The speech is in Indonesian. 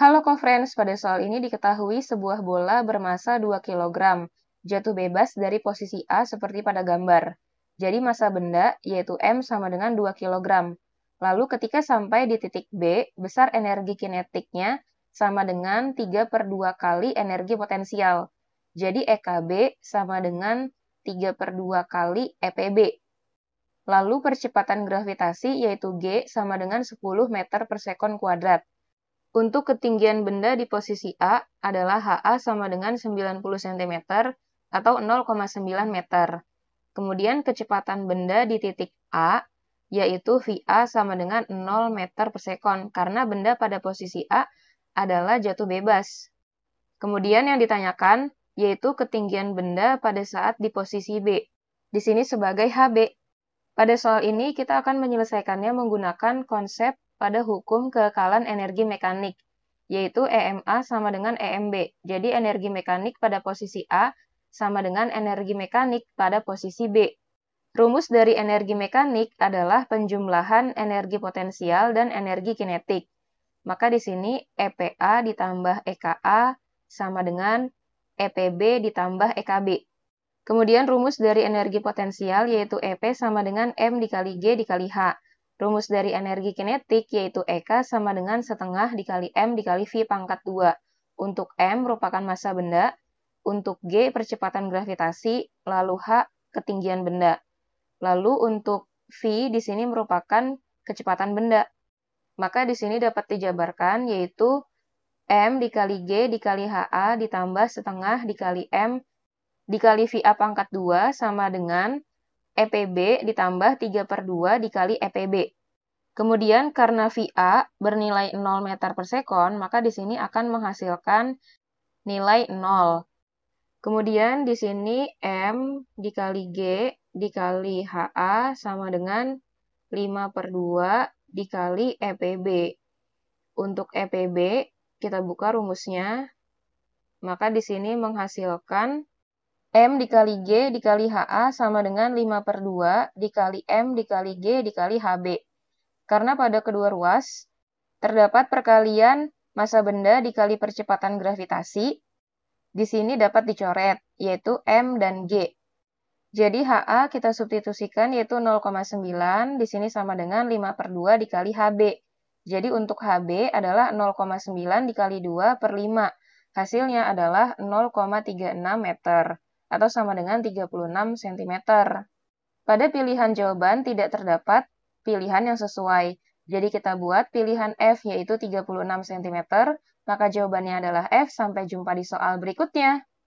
Halo co-friends, pada soal ini diketahui sebuah bola bermassa 2 kg jatuh bebas dari posisi A seperti pada gambar. Jadi massa benda yaitu M sama dengan 2 kg. Lalu ketika sampai di titik B, besar energi kinetiknya sama dengan 3 per 2 kali energi potensial. Jadi EKB sama dengan 3 per 2 kali EPB. Lalu percepatan gravitasi yaitu G sama dengan 10 meter per sekon kuadrat. Untuk ketinggian benda di posisi A adalah HA sama dengan 90 cm atau 0,9 meter. Kemudian kecepatan benda di titik A yaitu VA sama dengan 0 meter per sekon karena benda pada posisi A adalah jatuh bebas. Kemudian yang ditanyakan yaitu ketinggian benda pada saat di posisi B. Di sini sebagai HB. Pada soal ini kita akan menyelesaikannya menggunakan konsep pada hukum kekalan energi mekanik, yaitu EMA sama dengan EMB. Jadi energi mekanik pada posisi A sama dengan energi mekanik pada posisi B. Rumus dari energi mekanik adalah penjumlahan energi potensial dan energi kinetik. Maka di sini EPA ditambah EKA sama dengan EPB ditambah EKB. Kemudian rumus dari energi potensial yaitu EP sama dengan M dikali G dikali H Rumus dari energi kinetik yaitu EK sama dengan setengah dikali M dikali V pangkat 2. Untuk M merupakan massa benda, untuk G percepatan gravitasi, lalu H ketinggian benda. Lalu untuk V di sini merupakan kecepatan benda. Maka di sini dapat dijabarkan yaitu M dikali G dikali HA ditambah setengah dikali M dikali VA pangkat 2 sama dengan EPB ditambah 3 per 2 dikali EPB. Kemudian karena VA bernilai 0 meter per sekon, maka di sini akan menghasilkan nilai 0. Kemudian di sini M dikali G dikali HA sama dengan 5 per 2 dikali EPB. Untuk EPB, kita buka rumusnya, maka di sini menghasilkan M dikali G dikali HA sama dengan 5 per 2 dikali M dikali G dikali HB. Karena pada kedua ruas, terdapat perkalian masa benda dikali percepatan gravitasi, di sini dapat dicoret, yaitu M dan G. Jadi HA kita substitusikan yaitu 0,9, di sini sama dengan 5 per 2 dikali HB. Jadi untuk HB adalah 0,9 dikali 2 per 5. Hasilnya adalah 0,36 meter atau sama dengan 36 cm. Pada pilihan jawaban tidak terdapat pilihan yang sesuai. Jadi kita buat pilihan F yaitu 36 cm, maka jawabannya adalah F. Sampai jumpa di soal berikutnya.